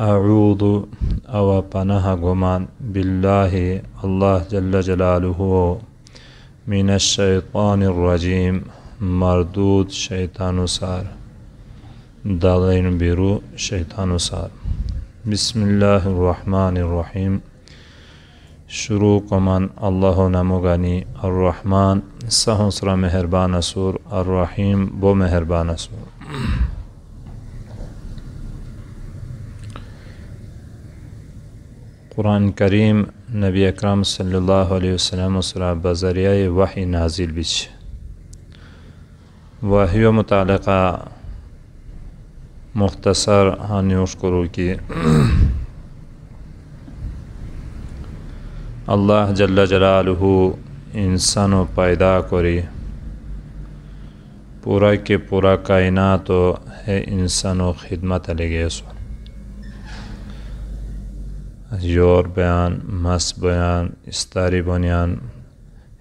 أعوذ أو پناه غمان بالله الله جل جلاله من الشيطان الرجيم مردود شيطان سار دالين بيرو شيطان سار بسم الله الرحمن الرحيم شروع قمان الله نموغني الرحمن سهنسر مهربان سور الرحيم بو مهربان سور قرآن کریم نبی اکرم صلی اللہ علیہ وسلم وسلم بذریعۂ وحی نازل بچ وحی و متعلقہ مختصر حنوق کی اللہ جل جلالہ انسان و پیدا کری پورا کے پورا کائنات و ہے انسان و خدمت علیہ اس یور بیان مس بیان استاری بنیان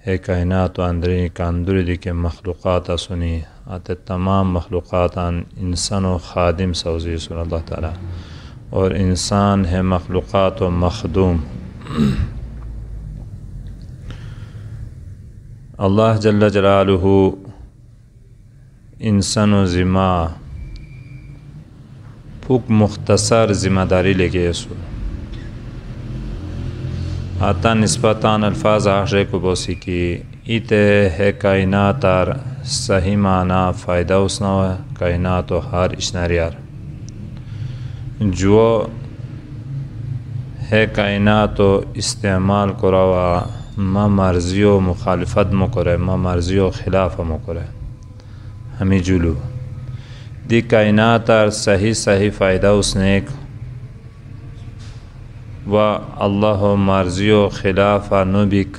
اے کائنات و اندری کاندری کے مخلوقات سنی آتے تمام مخلوقات انسان و خادم سوزی سن اللہ تعالیٰ اور انسان ہے مخلوقات و مخدوم اللہ جل جلالہ انسان و ذمہ پھک مختصر ذمہ داری لے کے سو آتا نسبتان الفاظ آشرِ کو بوسی کی ایت ہے کائنات آر صحیح معنی فائدہ اسنا و کائنات و حار اشناریار جو ہے کائنات و استعمال کروا ما مرضی و مخالفت مکرے ما مرضی و خلاف مکرے ہمیں جلو دی کائنات آر صحیح صحیح فائدہ ایک و اللہ و مرضی و خلاف نبک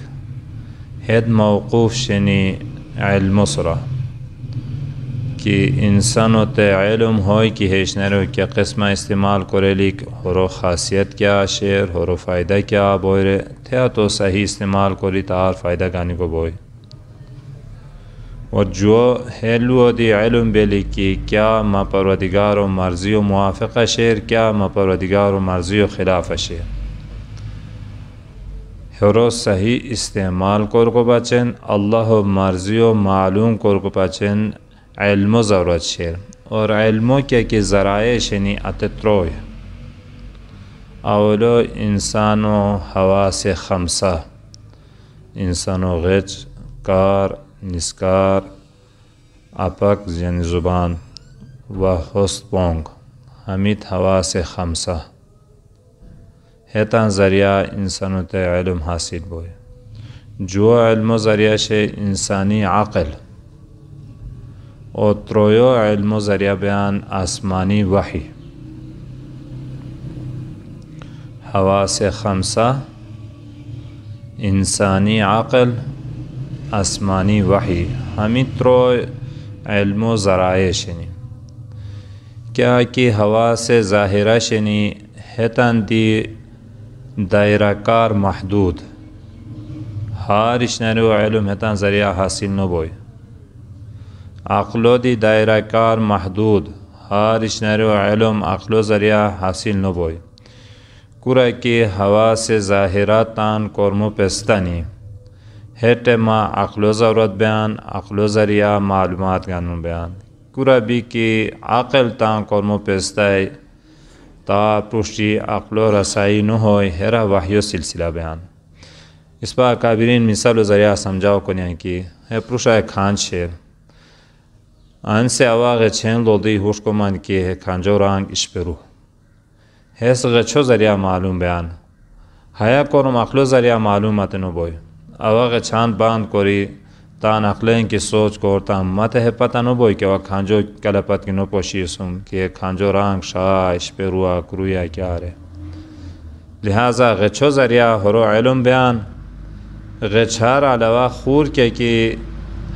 حید موقوف شنی علم سرا کہ انسان و علم ہوئی کہ ہیشنیر و کیا قسمہ استعمال کرے لکھ ہور خاصیت کیا شعر ہورو فائدہ کیا بوئے تھے تو صحیح استعمال کو تار فائدہ گانے کو بوئے اور جو ہیلو دی علم بے کی کیا ماں پروردگار و مرضی و موافق شعر کیا ماں پروردگار و مرضی و خلاف شعر ہرو صحیح استعمال کور کو بہ اللہ مرضی و معلوم کور کو علم و ضرورت شیر اور علم کیا کہ ذرائع شنی اتترو اول و انسان و ہوا سے خمسہ انسان و غج کار نسکار اپک یعنی زبان و حوس پونگ حمید ہوا سے خمسہ ہیطا ذریعہ انسان و علم حاصل بوئے جو علم و ذریعہ شے انسانی عقل او ترویو علم و ذریعہ بیان آسمانی وحی ہوا سے خمسہ انسانی عقل آسمانی ہمیں ہم علم و ذرائع شنی کیا کہ ہوا سے ظاہرہ شنی حتان دی دائرہ کار محدود ہارشنیر و علم ہے ذریعہ حاصل نبوئے عقل دی دائرہ کار محدود ہارشنیر و علم عقل و ذریعہ حاصل نبوئر کی ہوا سے ظاہراتان تان پستانی و پیشتانی ہیٹ ماں عقل و ضرورت بیان عقل و ذریعہ معلومات گانو بیان قرا بی کی عقل تان قرم و تا پرش عقل و رسائی نو ہوئے ہے روایو سلسلہ بیان اس اسپا کابرین مثال و ذریعہ سمجھاؤ کون کی ہے پروشا ہے خان شیر ان سے اوا چھین لو دی ہوش کو مان کی ہے کھان جو رانگ عشپ روح ہے سرچو ذریعہ معلوم بیان حیا کورم اخلو ذریعہ معلوم ات نوئے اواغ چھان باندھ کوری تان اخلین کی سوچ کو تان مت ہے پتہ نو بوئی کہ وہ کھانجو کلپت کی نو پوشی سم کہ کھانجو رانگ شاش پہ روا کرویا کیا رے لہٰذا غچو ذریعہ ہرو علم بیان غچار علاوہ خور کے کی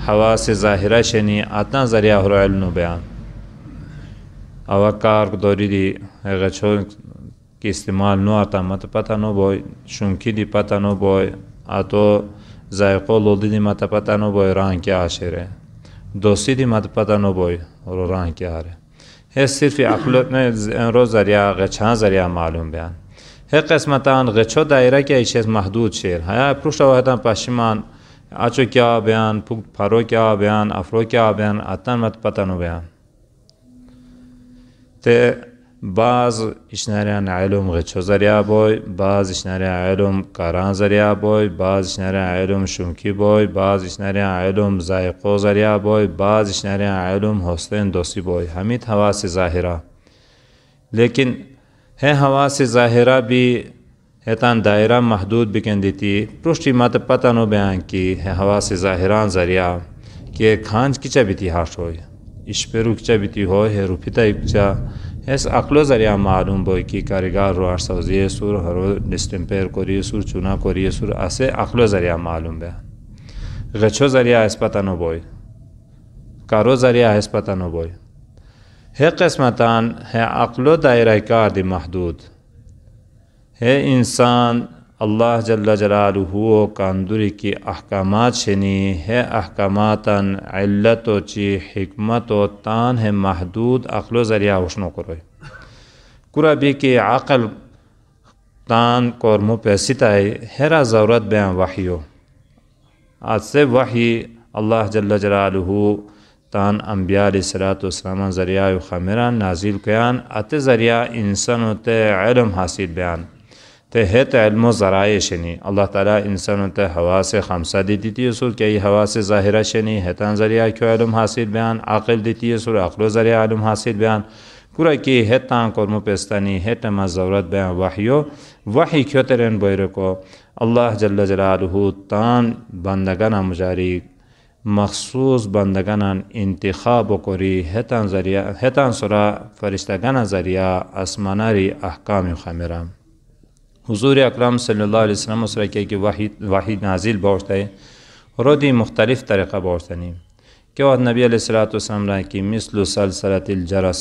ہوا سے ظاہرہ شنی آتا ذریعہ ہرو حروان اوا کارک دوری دی غچو کی استعمال نو آتا مت پتہ نو بوئی شنکی دی پتہ نو بوئی آتو زایقول دیدی مت پتن بای ران آشیره عشره دوسیدی مت پتن بای رو ران که هره هی صرف عقلت نه روز زریا غچان زریا معلوم بیان هی قسمتان غچو دایره کی ایش محدود شیر هیا پروش وحدان پشیمان اچو کیا بیان پوک پرو کیا بیان افرو کیا بیان اتن مت پتن بیان ته بعض اشناریان نئے غچو و ذریعہ بوئے بعض اشناریان علوم کاران ذریعہ بوئے بعض اشناریان آلوم شمکی بوئے بعض اشناریان علوم زائقو ذریعہ بوئے بعض اشناریان آلوم حوثین دوسی بوئے حمید ہوا سے ظاہرہ لیکن ہے ہوا سے ظاہرہ بھی ہیتان دائرہ محدود بکن دیتی پروشٹی مات پتہ نو بیان کی ہوا سے ظاہران ذریعہ کہ کھانچ کی بیتی ہاش ہوئی اشپیرو کی بیتی ہوئی ہے روفیتہ اکچا اس عقل ذریعہ معلوم باید کی کاریگار رو سوزیه سور هر دستمپر کوری سور چونا کوری سور اسے عقل ذریعہ معلوم بہ غچو ذریعہ اثبات نو کارو ذریعہ اثبات قسمتان ہے عقل دایره دائرہ محدود ہے انسان اللہ جل جلالہ کاندوری کی احکامات شنی ہے احکامات علت و چی حکمت و تان ہے محدود عقل و ذریعہ وشنو و قرئے قربی کی عقل تان قرم و پہ ستائے ہیرا ضرورت بیاں وحیو آج سے وحی اللہ جل جلالہ تان انبیاء علیہ اسرات وسلامہ ذریعہ خمران نازل قیان ات ذریعہ انسان تے علم حاصل بیان علم و ذرائع شنی اللہ تعالیٰ تے ہوا سے خمسہ دیتی تھی اصول کئی ہوا سے ظاہرہ شنی حتان ذریعہ علم حاصل بیان عقل دیتی اصول عقل و ذریعہ علم حاصل بیان کی کہ حتان قوم و پستانی حتما ضورت بان واہو ترین کرین کو اللہ جل جلال تان بندگانا مجاری مخصوص بند انتخاب و قوی حتان ذریعہ حتان سرا فرشتہ غنہ ذریعہ اسماناری احکام خمرام حضور اکرم صلی اللہ علیہ وسلم وسلّیہ کی واحد واحد نازل بہت ہے اور دی مختلف طریقہ بوجھتا نہیں کہ وہ نبی علیہ السّلۃۃ وسلم رائے کی مثل سلسلت الجرس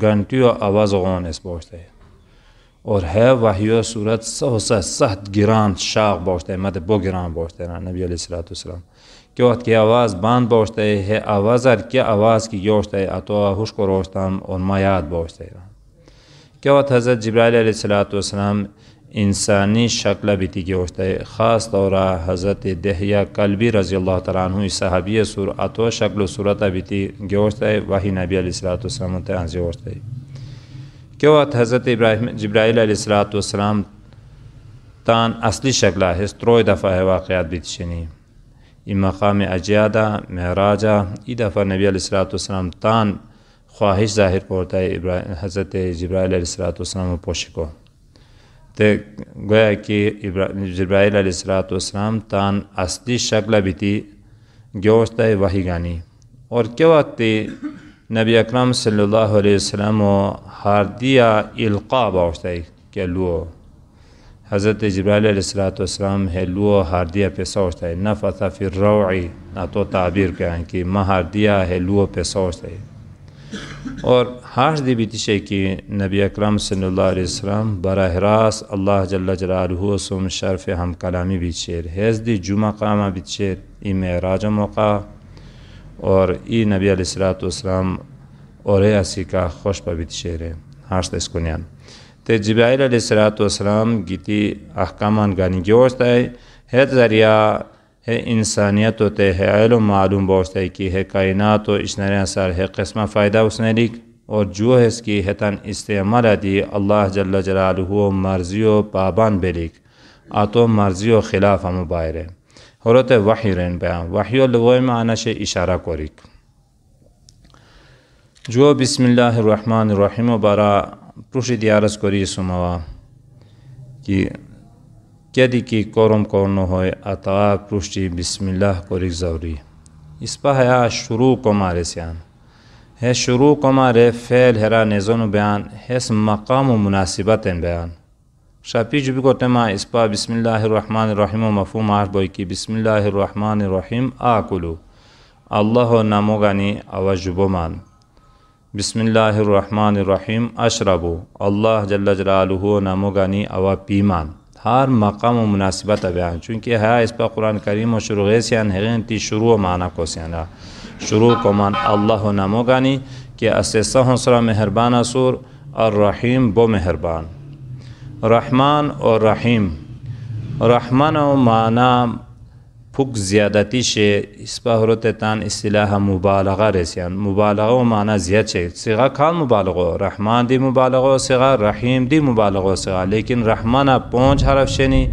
گھنٹی و آواز اس بہت ہے اور ہے واحی و صورت سہت گران شاخ بہت ہے مت مطلب بو گران بوجھتے ہے نبی علیہ السلّۃ السلام کہ وقت کی آواز باندھ بوشت ہے آواز ار کیا آواز کی یوشت ہے اتوا اطواء کو روشتم اور مایات بوشت ہے کہ وہ حضرت جبرائیل علیہ علیہ وسلم انسانی شکل کی گہوشت ہے خاص طورہ حضرت دہیہ قلبی رضی اللہ تعالیٰ عنہ صحابی سر اتو شکل و صورت بتی گہوشت ہے نبی علیہ السلۃ والل ہے کیا حضرت ابراہیم جبرائیل علیہ السلاۃُ السلام تان اصلی شکل حسرو دفعہ ہے واقعات چنی ای مقام اجیادہ معراجہ یہ دفعہ نبی علیہ السلاۃ السلام تان خواہش ظاہر پورتا ہے حضرت حضرت علیہ صلاحات والسلام پوشکو تے گویا کہ جبرائیل علیہ السلاۃ والسلام تان اصلی شکل بھی گوشت وہی گانی اور کیا وقت نبی اکرم صلی اللہ علیہ وسلم و ہار دیا باوشت کہ لو حضرت جبرائیل علیہ السلاۃ والسلام ہے لو ہار دیا پیسہ ہے نہ فتح فروع نہ تو تعبیر کہ ماں ہار دیا ہے لو پیسہ ہے اور ہاش دی بتشے کی نبی اکرم صلی اللہ علیہ وسلم براہ راست اللہ جل جلالہ سم شرف ہم کلامی بیت شیر حیض دی جمعہ قامہ بیت شیر ای میراج موقع اور ای نبی علیہ اور ای اسی کا خوش پا بیت شیر ہے ہاش دسکونان ترجب علیہ جبائیل علیہ السلام گیتی احکامان گانی ہے حیث ذریعہ ہے انسانیت ہوتے ہے علم معلوم بوشت کہ ہے کائنات و اشنر سر ہے قسمہ فائدہ اس نے لکھ اور جو ہے اس کی حطاً استعمال دی اللہ جل جلال ہو مرضی و پابان بلک آت و مرضی و خلاف ہم و حرت وحی رین بیاں واحی الغََََََََََ سے اشارہ کورک جو بسم اللہ الرحمن الرحیم و برا پرش دیارس کوری سموا کہ کیدی قرم قورن ہوئے اطا پری بسم اللہ قری ضوری اسپٰ حیاء شروع قمارِ سیان ہے شروع قما رے فی الحرا نظون بیان ہی مقام و مناسبت تم بیان شفی جب قوتما اِسپ بسم اللہ الرحمن الرحیم و بوئی کی بسم اللہ الرحمن الرحیم آکلو اللہ نامو گانی مان بسم اللہ الرحمن الرحیم اشربو اللہ الرحم جلالہ نامو گانی غنی المان هر مقام و مناسبت طبیٰ چونکہ ها اس پہ قرآن کریم و شروع غیسیان هرین تی شروع كو مان اللہ نام و غانی کہ اص سن ہوں سرا مہربان اصور اور رحیم بو مہربان رحمان اور رحیم رحمان و معنی پھک زیادتی شی اسپرت تان اصطلاح مبالغہ رسیان مبالغہ و معنی زیاد شی سغا کھال مبالغہ رحمان دی مبالغہ و رحیم دی مبالغہ و لیکن رحمانہ پونچ حرف شنی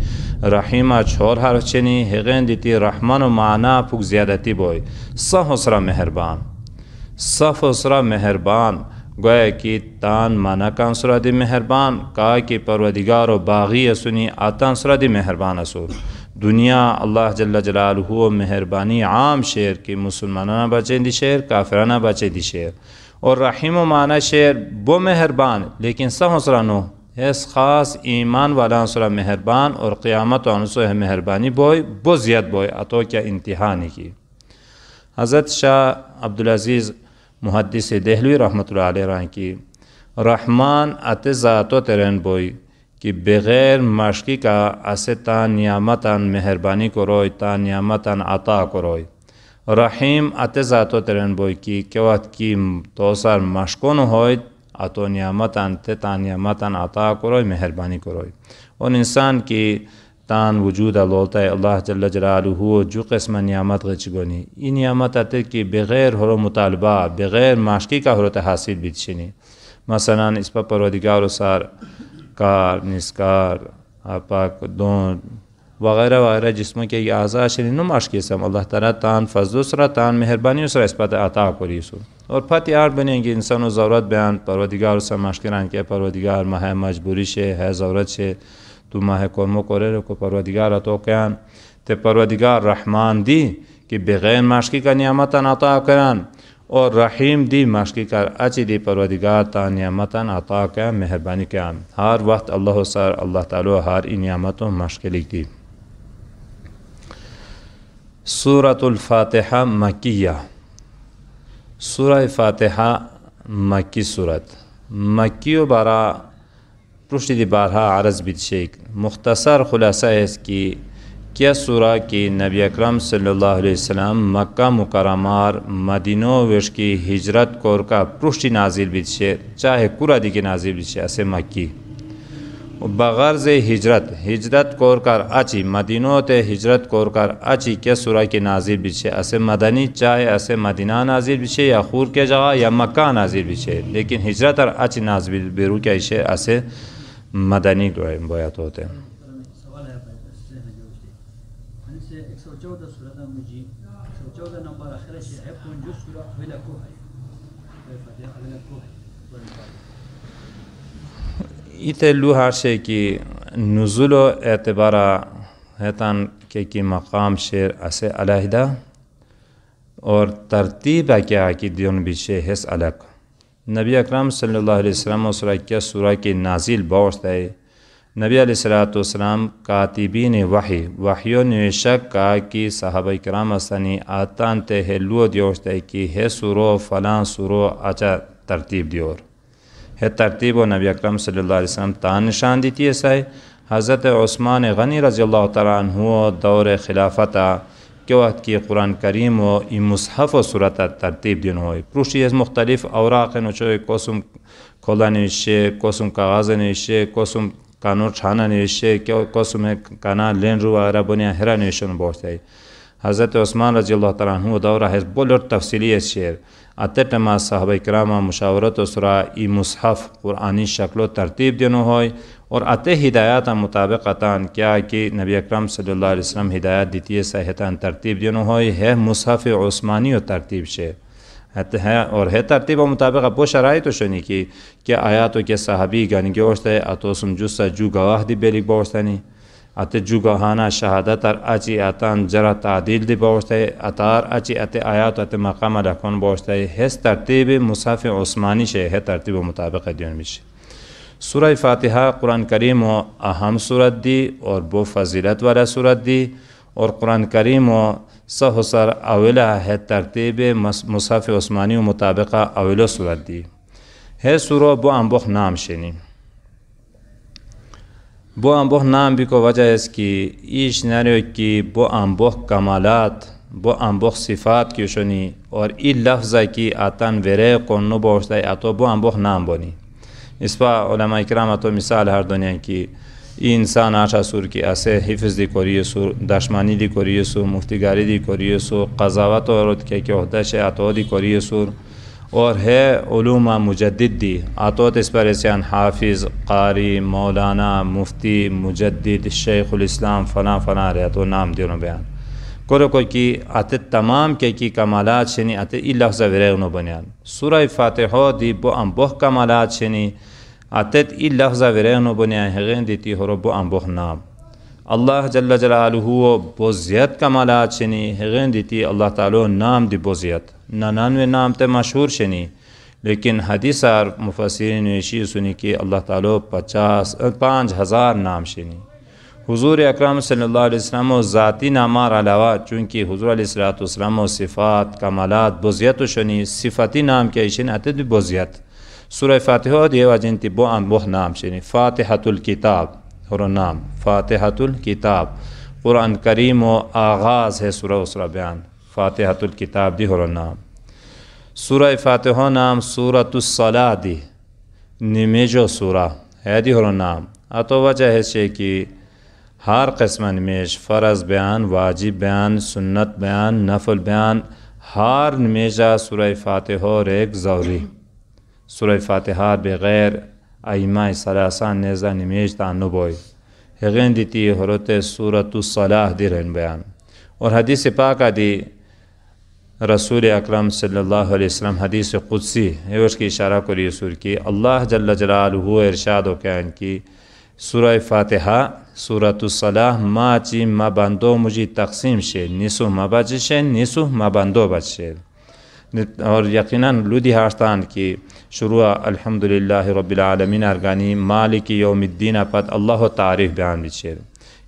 رحیمہ چھوڑ حرف شنی حقین دیتی رحمان و معنی پھک زیادتی بوئی صح حسرا مہربان صف حسرا مہربان گوئے کی تان مانا کان انسر دی مہربان کا کہ پرودگار و باغی سنی آتان اسنی دی مہربان اصور دنیا اللہ جل جلال ہو مہربانی عام شعر کہ مسلمانہ نے بچیں شعر کافرانہ بچیں دی شعر اور رحیم و معنی شعر مہربان لیکن سہ عنسرہ نو خاص ایمان والا عنسرا مہربان اور قیامت عنصر ہے مہربانی بوئے زیاد بوئے اتو کیا انتہا نہیں کی حضرت شاہ عبدالعزیز محدث دہلوی رحمۃ اللہ علیہ رحم کی رحمان ات ذات و ترین بوئی کہ بغیر مشقی کا اسے تا متن مہربانی تا تانعمتن عطا کروئے رحیم اتے ذات و ترین بوئی کی وقت کی سر مشکون ہوئے اتو نعمت تے تا یا عطا عطا کروئے مہربانی کروئے اور انسان کی تان وجود لولتا ہے اللہ جلالو ہو جو قسم نعمت غچ گونی یہ نعمت اتے کی بغیر حرو مطالبہ بغیر معاشقی کا حرت حاصل بیچنی مثلاً پر پرودگار و سار کار نسکار اپاک دون وغیرہ وغیرہ جسموں کے یہ اعضاء انہوں کے سم اللہ تعالیٰ تان فضل سرا تان مہربانی سرا اس پتہ عطا کری سو اور فتح یار بنیں گی انسان و ضرورت بیان پروردگار و سر کے پروردگار ماہ مجبوری سے ہے ضرورت سے تو ماہ قرم و کرے رکھو پروردگار عطو قیان تے پروردگار رحمان دی کہ بغیر مشقی کا نعمت عطا کران اور رحیم دی مشقی کر اچ دی پروردگار تا نعمتن عطا کا مہربانی کیا ہر وقت اللہ سر اللہ تعالی ہر انیامت و مشق دی صورت الفاتحہ مکیہ سورہ فاتحہ مکی صورت مکی و بارہ پرش دی بارہ عرض بد شیخ مختصر خلاصہ ہے اس کی کیا سورہ کی نبی اکرم صلی اللہ علیہ وسلم مکہ مکرمار ویش کی ہجرت کور کا پرشٹی نازل بھی چھ چاہے دی کے نازل بھی چھ اسے مکی بغرض ہجرت ہجرت کور کر اچی تے ہجرت کور کر اچی کیا سورہ کی نازل بھی چھ اسے مدنی چاہے اسے مدینہ نازل بھی چھ یا خور کے جگہ یا مکہ نازل بھی چھ لیکن ہجرت اور اچ بیرو کیا اسے مدنی گوئے بویات ہوتے ہیں سے ایک سو چودہ سورت ہے مجھے جی، ایک سو چودہ نمبر آخر سے ہے کون سورہ ہوئے کو ہے ہوئے فتح ہوئے لکھو ہے ایت لو شے کی نزول و اعتبارہ حیطان کے کی مقام شیر اسے علیحدہ اور ترتیب ہے کیا کی دیون بھی شے حس الگ نبی اکرم صلی اللہ علیہ وسلم اور سورہ کیا سورہ کی نازل بوشت ہے نبی علیہ السلاۃ والسلام کاتبین وحی واح نے شک کا کہ صحابہ کرام سنی آتان تے ہے لو دیوشت کی ہے سرو فلاں سرو اچا ترتیب دیور ہے ترتیب و نبی اکرم صلی اللہ علیہ وسلم تان نشان دیتی ہے سائے حضرت عثمان غنی رضی اللہ تعالیٰ عنہ دور خلافت کے وقت کی قرآن کریم و مصحف و صورت ترتیب دن ہوئے پروشی مختلف اوراق نچوئے کوسم کھولا نوشے کوسم کاغذ اشئے کوسم چھانا نیشے کیا قسم ہے کانا لین رو آرہ بنیا ہرا نیشن بہت ہے حضرت عثمان رضی اللہ تعالیٰ عنہ دورہ ہے بلور تفصیلی ہے شعر اطٹما صحابہ اکراما مشاورت و سرا مصحف قرآنی شکل و ترتیب دینو ہوئے اور اط ہدایات مطابق کیا کہ نبی اکرم صلی اللہ علیہ وسلم ہدایت دیتی صحتان ترتیب دینو ہوئے ہے مصحف عثمانی و ترتیب شعر اور ہے ترتیب و مطابق ابو شرائط شنی کی کہ آیا تو کہ صحابی گنگے وشت ہے اتو جسا جو گواہ دی بے لکھ ات جو گہانا شہادت ار اچی اتان جرا تعدیل دی باوست ہے اتار اچی ات آیات ات مقام رکھون کون ہے ہے ترتیب مصحف عثمانی شے ہے ترتیب و مطابق دیون سورہ فاتحہ قرآن کریم و اہم صورت دی اور بو فضیلت والا صورت دی اور قرآن کریم و саҳу сар аввила ҳеттартибе мусафи осмониву мутобиқа аввило сурат ди ҳесуро бо амбоҳ нам шени бо амбоҳ нам бико ваҷҳест ки иш нарё ки бо амбоҳ камалат бо амбоҳ сифат кӯшонӣ ор и лафза ки атан вераи қонуну бошта ато бо амбоҳ нам бони исфа олама икрам ато мисал ҳардонян ки ای انسان آشا سور کی اسے حفظ دی کوریے سو دشمنی دی کوریے سو مفتی دی کوریے سو قضاوت اور کیا کہ عہدہ شے آت دی کوریے سور اور ہے علوم مجدد دی وت اس پر ایسے حافظ قاری مولانا مفتی مجدد شیخ الاسلام فلاں فنا رہت و نام دون بیان کرو کور کی عت تمام کے کی کمالات چھ ات ای لفظ و بنیان سورہ فات دی بو ام بو کمالات چھ ات افظہ و ربن دیتی دی حرب امبوخ نام اللہ جل جلالہ ہُو بوزیت کمالات شنی ہغین دیتی اللہ تعالی نام دی بوزیت نانانوے نام تے مشہور شنی لیکن حدیث اور مفسرین ویشی سنی کہ اللہ تعالی پچاس پانچ ہزار نام شنی حضور اکرم صلی اللہ علیہ وسلم و ذاتی نامار علاوہ چونکہ حضور علیہ السلام و و صفات کمالات بوزیت و شنی صفتی نام کیشن اتت دب بوزیت سورہ فاتحہ شورۂ جنتی بو ان بو نام شنی یعنی فاتحۃ الکتاب اور نام فاتحۃ الکتاب قرآن کریم و آغاز ہے سورہ اسرا بیان فاتحۃ الکتاب دی ہر نام سورہ فاتحہ نام سورۃ الصلاۃ دی نمیجو سورہ ہے دی نام اتو وجہ ہے شے کہ ہر قسم نمیش فرض بیان واجب بیان سنت بیان نفل بیان ہر نمیزہ سورہ فاتحہ ایک ظہوری سورہ فاتحات بغیر ایمہ سلاسان نیزہ نمیز تع نبو حگین دیتی حرت صورت الصلاح دی رہن بیان اور حدیث پاکہ دی رسول اکرم صلی اللہ علیہ وسلم حدیث ہے اس کی اشارہ لیے سور کی اللہ جل ہو ارشاد و کہن کی سورہ فاتحہ سورت الصلاح ما چی ما بندو مجی تقسیم شے نسو ما بچ شے نسو ما بندو شے اور یقیناً لودھی ہاشتان کی شروع الحمدلله رب العالمین ارگانی مالک یوم الدین پد الله تعریف بیان بیشیر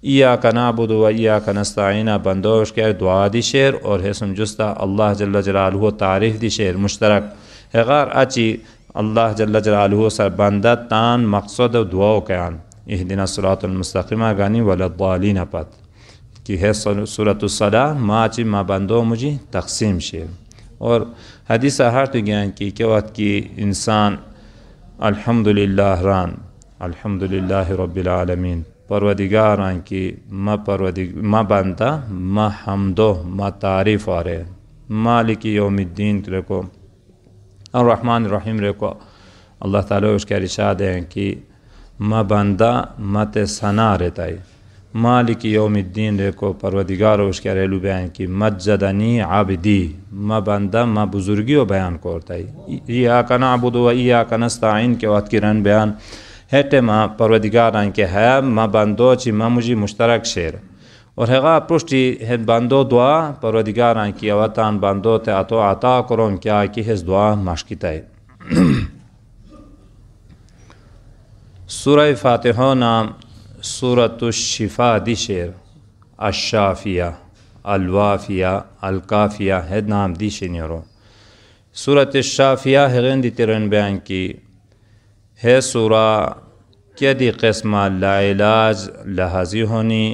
ایا نعبد و ایا نستعین بندوش کر دعا دی شیر اور حسن جستا اللہ جل جلالہ تعریف دی شیر مشترک غار اچی اللہ جل جلالہ سر بندہ تان مقصد و دعا و قیان اہدنا صراط المستقیم گانی ولدالین پت کہ ہے صورت الصدا ما چی ما بندو مجھے تقسیم شیر اور حدیث گیان کی کہ وقت کی انسان الحمد ران الحمد رب العالمین پرودگار آئیں کی ما پرودگ ما بنتا ما حمدو ما تعریف آرے مالک یوم الدین کو الرحمن الرحیم رے کو اللہ تعالیٰ اس کا ہیں کہ ما بندہ مت ثنا رہتا ہے مالک یوم الدین رے پروردگار پرودیگارو اس کے ریلو بیان کی مجدنی آبدی ما بندہ ما بزرگی و بیان کرتا یہ آ کن ابود ای کنستین کے وقت کی رن بیان ہیٹے ما پروردگار آن کے ہے ما بندو چی ما مجھے مشترک شیر اور ہے پرشتی پشتی ہے باندھو دعا پروردگار آن کی اوتان بندو تے اتو عطا کروم کیا کی ہز دعا مشق تے سورہ فاتحہ نام صورت الشفا دی شعر اشافیہ الوافیہ القافیہ ہے نام دیش نیرو صورت غین دی ترن بیان کی ہے سورا کیا دی قسمہ لا علاج لحاظی ہونی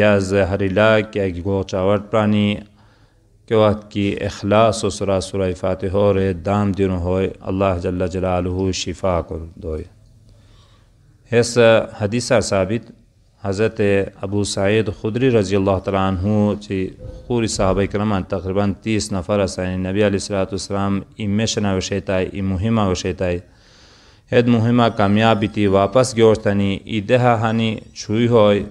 یا زہر اللہ کیا گو چاوٹ پرانی کہ وقت کی اخلاص و سرا سرا فاتح ہو رہے دام در ہوئے اللہ جل جلالہ شفا کر دوئے اس حدیثہ ثابت حضرت ابو سعید خدری رضی اللہ تعالیٰ عنہ چی خوری صحابہ کرمان تقریباً تیس نفر حسانی یعنی نبی علیہ السراۃۃ والسلام ای میشنا وشے مہمہ ای مہما مہمہ کامیابی تی واپس گیوشتانی ای دہا ہانی چھوئی ہوئی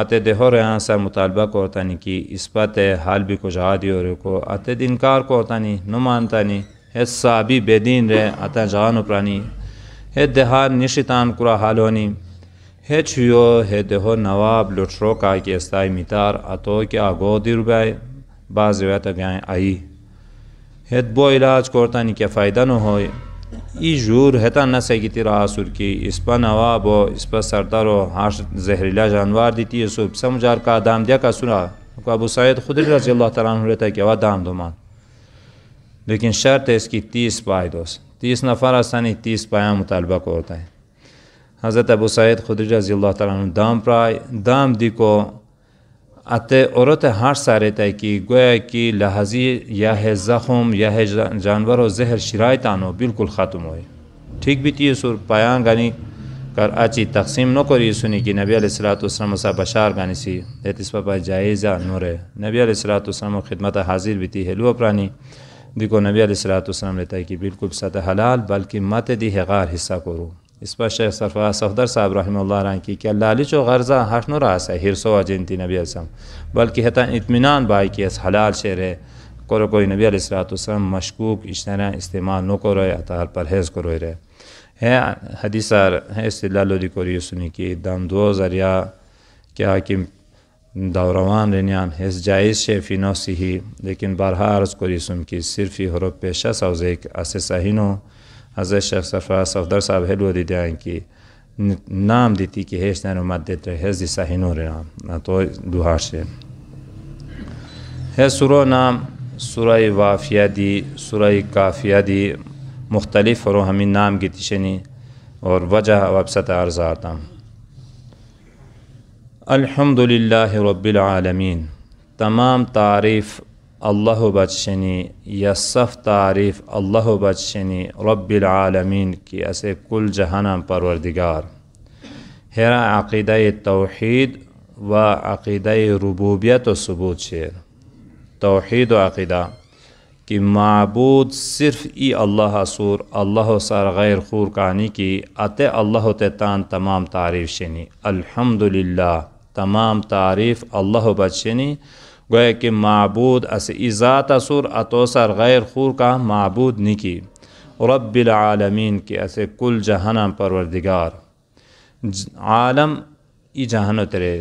آتے دہو رہاں سا مطالبہ کرتانی نہیں اس اسپت حال بھی کو جا ہو رہے کو آتے کو کرتانی نمانتانی ہید نہیں حید صابی بے دین رہے آتا جان پرانی ہے دیہ نشتان کرا حالونی ہے چھو ہے دہو نواب لٹرو کا کہ استائی میتار اتو کیا گو در بعض بازو گائیں آئی ہے بو علاج کرتا نہیں کیا فائدہ نہ ہوئے ای جور ہتا نسے کی تیرا تراسر کی اس پا نواب و اس پا سردار و ہاش زہریلا جانوار دیتی سب سمجھا کا دام دیا کا سنا ابو سعید خد رضی اللہ تعالیٰ عنہ رہتا کہ وہ دام لیکن شرط ہے اس کی تیس پائے دوست تیس نفر آسانی تیس پایا مطالبہ کو ہوتا ہے حضرت ابو سعید خدر رضی اللہ تعالیٰ عنہ دام پرائے دام دی کو اتے عورت ہاٹ سارے طے کی گویا کی لہذی یا ہے زخم یا ہے جانور و زہر شرائط آنو بالکل ختم ہوئے ٹھیک بھی تھی سر پایا گانی کر آچی تقسیم نو کری سنی کہ نبی علیہ السلات وسلم سا بشار سی سیتس پپا جائزہ نور نبی علیہ السلات وسلم و خدمت حاضر بھی تھی ہیلو پرانی دیکھو نبی علیہ السلۃۃ لیتا ہے کہ بالکل سطح حلال بلکہ مت ہے غار حصہ کرو اس پر شیخ صفا صفدر صاحب رحمہ اللہ رہا کی اللہ لالچ و غرضہ ہٹن و راس ہے حرس و جنتی نبی السلام بلکہ حطا اطمینان بھائی کہ اس حلال شعر ہے کرو کوئی نبی علیہ سرات والسلام مشکوک اشترا استعمال نو کرو اطار پرہیز کرو رہے ہے حدیثہ ہے صلی اللہ کو سنی کی دم دو ذریعہ کیا کہ دوروان رینیان حض جائز شیف نو سی لیکن برہا عرض کو ریسم کی صرفی ہی پیشا و پیشہ سیک عصِ حضرت شیخ صفا صفدر صاحب ہد دی دیائیں کی نام دیتی کہ ہی نینو مد مدر ہیز صحین و رام نہ تو دحاش ہے سورو نام سورہ وافیہ دی سورہ کافیہ دی مختلف فرو ہمیں نام گتی شنی اور وجہ وب عرض آتا ہوں الحمد للہ رب العالمین تمام تعریف اللہ بچنی یا صف تعریف اللہ بچنی رب العالمین کی اسے کل جہانہ پروردگار ہیرا عقیدہ توحید و عقیدہ ربوبیت و ثبوت شیر توحید و عقیدہ کہ معبود صرف ای اللہ سور اللہ سر غیر خور کہانی کی اط اللہ تان تمام تعریف شنی الحمد للہ تمام تعریف اللہ بچنی گوئے کہ معبود اس ازات سر اتوسر غیر خور کا معبود نکی رب العالمین کے اسے کل جہنم پروردگار عالم ای ترے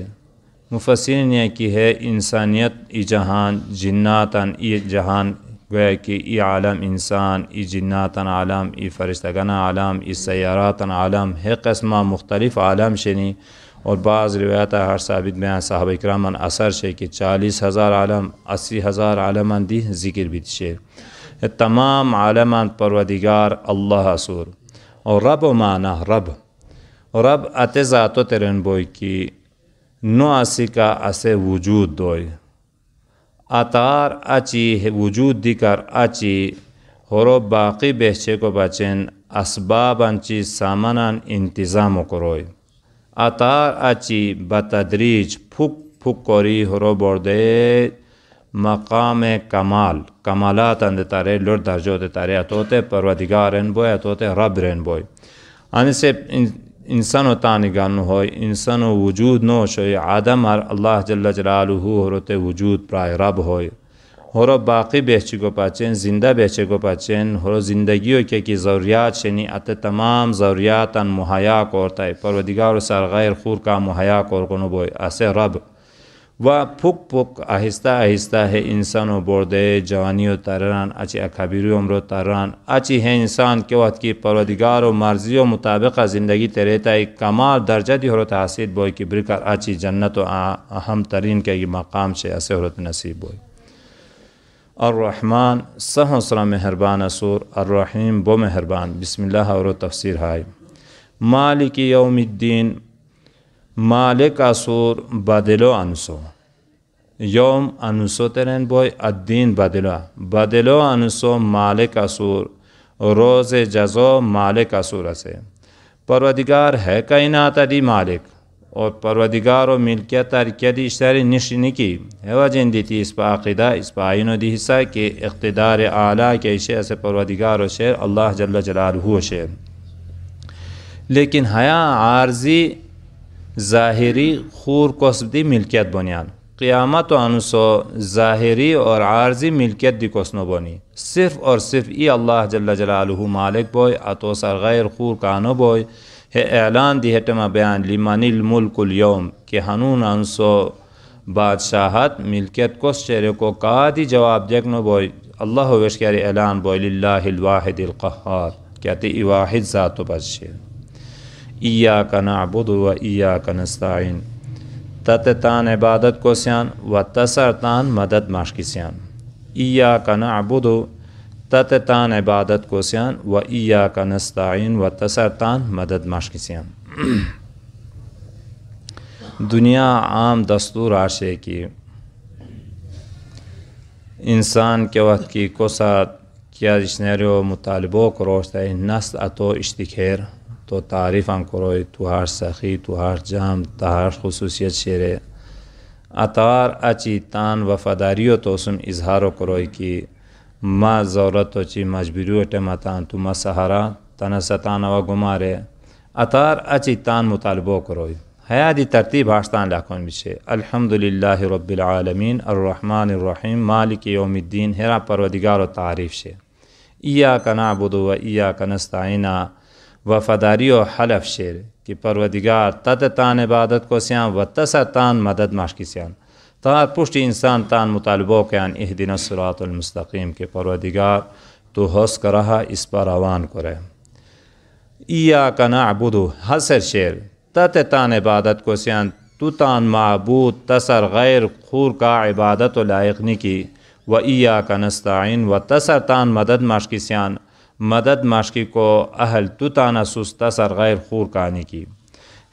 مفسر نے کی ہے انسانیت ای جہان جناتن ای جہان گوئے کہ ای عالم انسان ای جناتن عالم ای فرشتگن عالم ای سیاراتن عالم ہے قسمہ مختلف عالم شنی اور بعض روایت ہر ثابت میں صحابہ اکرماً اثر شے کہ چالیس ہزار عالم اسی ہزار عالمان دی ذکر بدشے تمام عالمان پر اللہ حسر اور رب و معنی رب رب اتے ذاتو و ترین بوئی کی نو اسی کا اسے وجود دوئی اتار اچی وجود دکھار اچی ہو باقی بہچے کو بچین اسباب چی سامان انتظام کروئی آ تچی بتدریج فک فوری ہو مقام کمال کمالات اندارے لڑ درجو دیتا رے اتوتے پرو دگا رہن بوائے اتوتے رب رہن بوائے ان سے انسانوں تا نگاہ ہوئے انسان وجود نہ شو آدم اور اللہ جلا جلا ہروتے وجود پرائے رب ہوئے هورا باقی بهچی گو پاچین زنده بهچی گو پاچین هورا زندگیو که کی ضروریات شنی ات تمام ضروریاتن مهیا کورتای پروردگار سر غیر خور کا مهیا کور کنو بوی اسه رب و پک پک آهسته آهسته ہے انسان و برده جوانی و تران اچی اکابیری عمر و تران اچی انسان که وقت کی پروردگار و مرضی و مطابق زندگی تریتای کمال درجه دی حرت حسید بوی که بریکر اچی جنت و اہم ترین که مقام چه اسے حرت نصیب الرحمن سر و مہربان اصور الرحیم بو مہربان بسم اللہ اور تفسیر ہائے مالک یوم الدین مالک اصور بدل و انسو یوم انسو ترین بو الدین بدلو بدل و انسو مالک مالکا روز جزو مالک اصور اسے ا سے ہے کائنات دی مالک اور پروردگار و ملکیت ساری نشن کی حیوا جن دی تھی اس پا اسپین دی حصہ کے اقتدار اعلیٰ کے سے پروردگار و شعر اللہ جل جلال ہو شعر لیکن حیا عارضی ظاہری خورکس دی ملکیت بنیان قیامت و انسو ظاہری اور عارضی ملکیت دی کسنو بنی صرف اور صرف ای اللہ جلالہ مالک بوئی بوئے سر غیر خور کانو بوئے ہے اعلان دی ہے ہٹما بیان لیمان الملک الیوم کہ ہنون انسو بادشاہت ملکیت کو چہرے کو کا دی جواب دیکھنو بوئی اللہ ویش کیاری اعلان بوئی للہ الواحد القحار کہتے ای واحد ذات و بچے ایاک نعبد و ایاک نستعین تتتان عبادت کو سیان و تسرتان مدد ماشکی سیان ایاک نعبد و تتتان عبادت کو سیان و ایا کا نستعین و تسرتان مدد مشق سیان دنیا عام دستور آشے کی انسان کے وقت کی کوسعت کیا اشنر مطالبو مطالبوں ہے نست اتو اشتخیر تو تعریفاں قروئ تو حاح سخی تو ہار جام تہاش خصوصیت شیرے اطار اچی تان وفاداریو تو سم اظہار و کروئی کی ما ضرورت چی مجبوری اٹے متان تو ما سہارا تن ستان و گمارے اتار اچی تان مطالبو کروی حیا دی ترتیب هاشتان لاکون میشه الحمدلله رب العالمین الرحمن الرحیم مالک یوم الدین هرا پروردگار و تعریف شه ایاک نعبد و ایاک نستعین وفاداری و حلف شیر که پروردگار تت تان عبادت کو سیان و تس تان مدد ماش کی سیان تا پشٹی انسان تان مطالبہ قان اہدین صلاۃۃۃۃۃۃۃ المستقیم کے پروردگار تو حوث کرہا اس پر عوان کرے ای نعبدو حسر شیر تت تان عبادت کو سیان تو تان معبود تسر غیر خور کا عبادت و لائق کی و ایا کا نستا و تسر تان مدد معاشقی سیان مدد ماشقی کو اہل تو تان سس تسر غیر خور کا نکی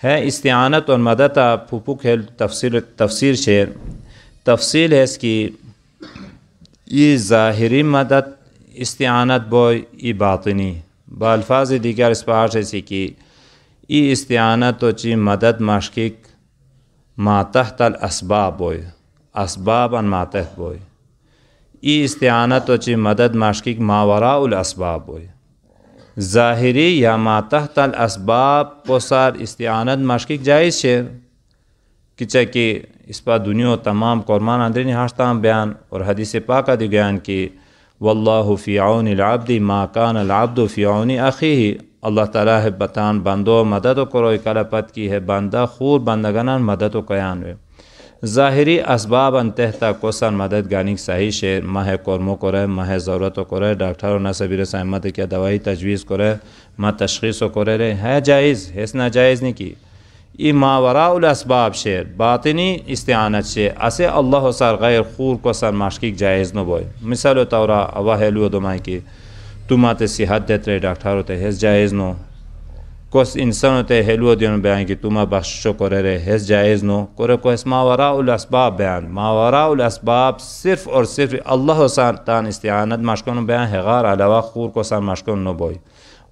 ہے استعانت اور مدد مدت کھیل تفصیل تفسیر شعر تفصیل ہے اس کی یہ ظاہری مدد استعانت بو ای باطنی بہ الفاظ دیگر اسپاش ہے سی کہ استعانت تو چی مدت مشق ماتح الاسباب بوئے اسباب ان الماتح بوئے ای استعانت تو چی مدد مشق ماورا الاسباب بوئے ظاہری یا ماتح تل اسباب پساد استیانت مشق جائے سے کچہ کہ اس پا دنیا و تمام قرمان اندرین ہاشتام بیان اور حدیث پاکہ دی گیان کی واللہ فی عون العبد ما کان العبد فی عون عقیح اللہ تعالیٰ ہے بتان بندو مدد و کرو کلپت پت کی ہے بندہ خور بندگنان مدد و قیان ظاہری اسباب انتہتا کوسن مدد گانی صحیح شعر ماہ ہے کرے ماہ ضرورت و کرے ڈاکٹر و نصبیر صبر سہمت کیا دوائی تجویز کرے ماہ تشخیص و کرے رہے ہے جائز حیثنا جائز نہیں کی یہ ماورا الاسباب شیر باطنی استعانت اصتحانت اسے اللہ سر غیر خور کو سر سان جائز جائیز بوئے مثال و طور اوا ہیلو داکہ تو ما صحت دت رے ڈاکٹار وے حیس جائز نو کو انسان ہوتے ہیلو دیون بیان کی ما بخشو کرے قورے حیس جائز نو کرے کو اس ماورا الاسباب بیان ماورا الاسباب صرف اور صرف اللہ سر تان استعانت مشکو بیان ہے غار علاوہ خور کو سر سان مشقوں بوئے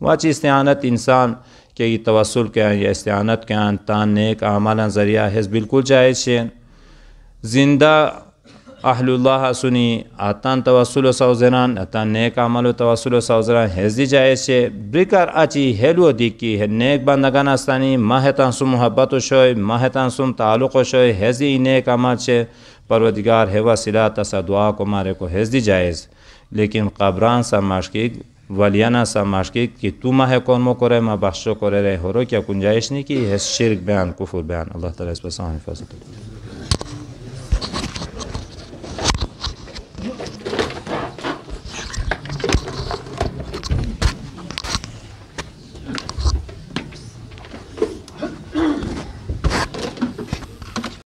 و استعانت انسان کہ یہ توسل کے یا استعانت کے ان تان نیک اعمالہ ذریعہ بلکل بالکل جائزش زندہ اہل اللہ سنی آتان توسل و سوزران آتان نیک عمل و توسل و سوزران حیض جائے جائز سے برکر اچی ہیلو دیکی ہے نیک بندگان استانی مہتان سم محبت و شوئی ماہتان سم تعلق و شع حیضی نیک اماشے پروتگار ہے تسا دعا کو مارے کو حیثی جائز لیکن قبران سا مشکی ولیان اسا مشکی که تو کون کن کرے ما بخشو کرے ره هرو که کنجایش نی اس هست شرک بیان کفر بیان الله تعالی از بسان حفاظت